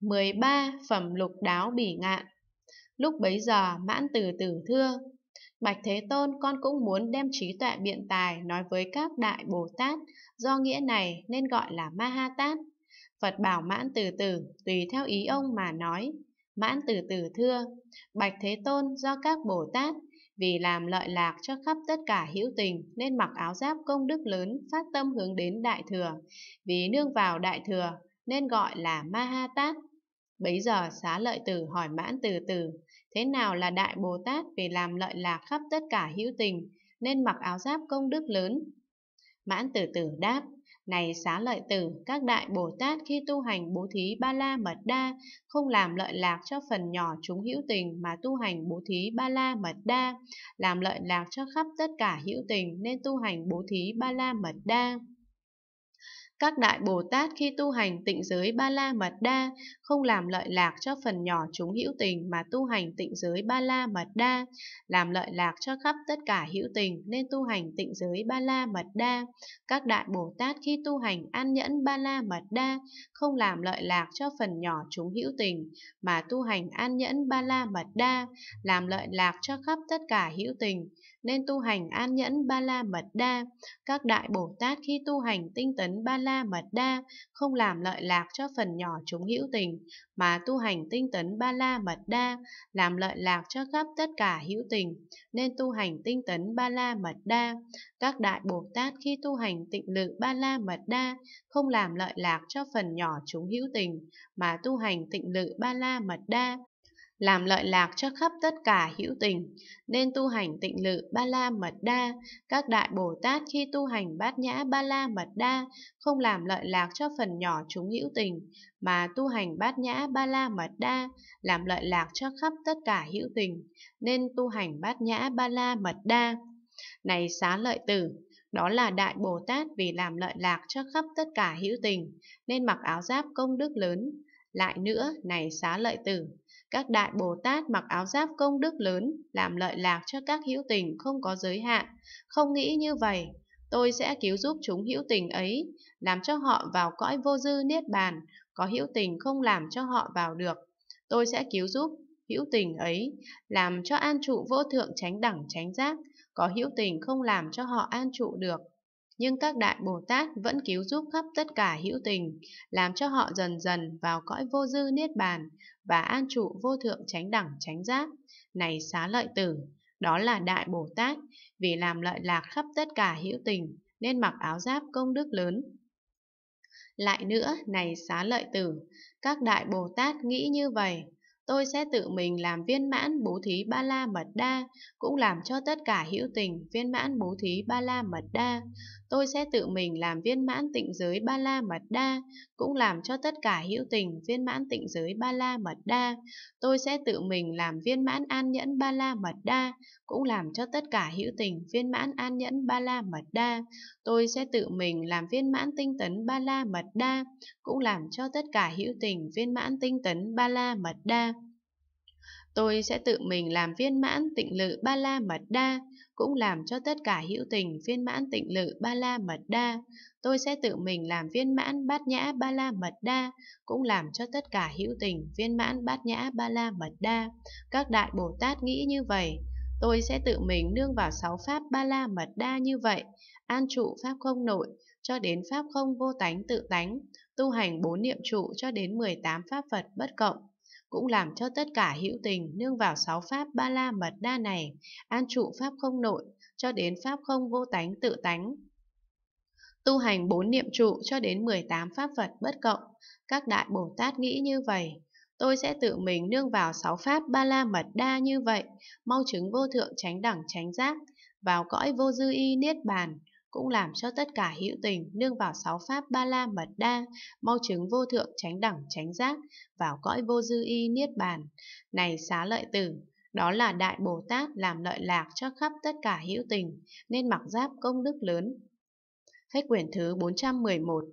13. Phẩm lục đáo bỉ ngạn Lúc bấy giờ mãn từ tử thưa Bạch Thế Tôn con cũng muốn đem trí tuệ biện tài nói với các đại Bồ Tát Do nghĩa này nên gọi là Ma Ha Tát Phật bảo mãn từ tử tùy theo ý ông mà nói Mãn từ từ thưa, Bạch Thế Tôn do các Bồ Tát, vì làm lợi lạc cho khắp tất cả hữu tình nên mặc áo giáp công đức lớn phát tâm hướng đến Đại Thừa, vì nương vào Đại Thừa nên gọi là Ma Ha Tát. Bấy giờ xá lợi tử hỏi mãn từ từ, thế nào là Đại Bồ Tát vì làm lợi lạc khắp tất cả hữu tình, nên mặc áo giáp công đức lớn? Mãn từ từ đáp, này xá lợi tử, các đại Bồ Tát khi tu hành bố thí ba la mật đa, không làm lợi lạc cho phần nhỏ chúng hữu tình mà tu hành bố thí ba la mật đa, làm lợi lạc cho khắp tất cả hữu tình nên tu hành bố thí ba la mật đa. Các đại Bồ Tát khi tu hành tịnh giới Ba La Mật Đa không làm lợi lạc cho phần nhỏ chúng hữu tình mà tu hành tịnh giới Ba La Mật Đa, làm lợi lạc cho khắp tất cả hữu tình nên tu hành tịnh giới Ba La Mật Đa. Các đại Bồ Tát khi tu hành an nhẫn Ba La Mật Đa không làm lợi lạc cho phần nhỏ chúng hữu tình mà tu hành an nhẫn Ba La Mật Đa, làm lợi lạc cho khắp tất cả hữu tình nên tu hành an nhẫn Ba La Mật Đa. Các đại Bồ Tát khi tu hành tinh tấn Ba La la mật đa, không làm lợi lạc cho phần nhỏ chúng hữu tình, mà tu hành tinh tấn ba la mật đa, làm lợi lạc cho khắp tất cả hữu tình, nên tu hành tinh tấn ba la mật đa. Các đại Bồ Tát khi tu hành tịnh lự ba la mật đa, không làm lợi lạc cho phần nhỏ chúng hữu tình, mà tu hành tịnh lự ba la mật đa, làm lợi lạc cho khắp tất cả hữu tình, nên tu hành tịnh lự ba la mật đa. Các đại Bồ Tát khi tu hành bát nhã ba la mật đa, không làm lợi lạc cho phần nhỏ chúng hữu tình, mà tu hành bát nhã ba la mật đa, làm lợi lạc cho khắp tất cả hữu tình, nên tu hành bát nhã ba la mật đa. Này xá lợi tử, đó là Đại Bồ Tát vì làm lợi lạc cho khắp tất cả hữu tình, nên mặc áo giáp công đức lớn. Lại nữa, này xá lợi tử, các đại Bồ Tát mặc áo giáp công đức lớn, làm lợi lạc cho các hữu tình không có giới hạn. Không nghĩ như vậy, tôi sẽ cứu giúp chúng hữu tình ấy, làm cho họ vào cõi vô dư niết bàn, có hữu tình không làm cho họ vào được. Tôi sẽ cứu giúp hữu tình ấy, làm cho an trụ vô thượng tránh đẳng tránh giác, có hữu tình không làm cho họ an trụ được nhưng các đại Bồ Tát vẫn cứu giúp khắp tất cả hữu tình, làm cho họ dần dần vào cõi vô dư niết bàn và an trụ vô thượng chánh đẳng chánh giác. Này xá lợi tử, đó là đại Bồ Tát, vì làm lợi lạc khắp tất cả hữu tình, nên mặc áo giáp công đức lớn. Lại nữa, này xá lợi tử, các đại Bồ Tát nghĩ như vậy, tôi sẽ tự mình làm viên mãn bố thí ba la mật đa, cũng làm cho tất cả hữu tình viên mãn bố thí ba la mật đa tôi sẽ tự mình làm viên mãn tịnh giới ba la mật đa, cũng làm cho tất cả hữu tình viên mãn tịnh giới ba la mật đa. Tôi sẽ tự mình làm viên mãn an nhẫn ba la mật đa, cũng làm cho tất cả hữu tình viên mãn an nhẫn ba la mật đa. Tôi sẽ tự mình làm viên mãn tinh tấn ba la mật đa, cũng làm cho tất cả hữu tình viên mãn tinh tấn ba la mật đa. Tôi sẽ tự mình làm viên mãn tịnh lự ba la mật đa, cũng làm cho tất cả hữu tình viên mãn tịnh lự ba la mật đa. Tôi sẽ tự mình làm viên mãn bát nhã ba la mật đa, cũng làm cho tất cả hữu tình viên mãn bát nhã ba la mật đa. Các đại Bồ Tát nghĩ như vậy. Tôi sẽ tự mình nương vào sáu pháp ba la mật đa như vậy, an trụ pháp không nội, cho đến pháp không vô tánh tự tánh, tu hành bốn niệm trụ cho đến 18 pháp Phật bất cộng, cũng làm cho tất cả hữu tình nương vào sáu pháp ba la mật đa này, an trụ pháp không nội, cho đến pháp không vô tánh tự tánh. Tu hành bốn niệm trụ cho đến 18 pháp Phật bất cộng, các đại Bồ Tát nghĩ như vậy. Tôi sẽ tự mình nương vào sáu pháp ba la mật đa như vậy, mau chứng vô thượng tránh đẳng tránh giác, vào cõi vô dư y niết bàn, cũng làm cho tất cả hữu tình nương vào sáu pháp ba la mật đa, mau chứng vô thượng tránh đẳng tránh giác, vào cõi vô dư y niết bàn. Này xá lợi tử, đó là Đại Bồ Tát làm lợi lạc cho khắp tất cả hữu tình, nên mặc giáp công đức lớn. Hết quyển thứ 411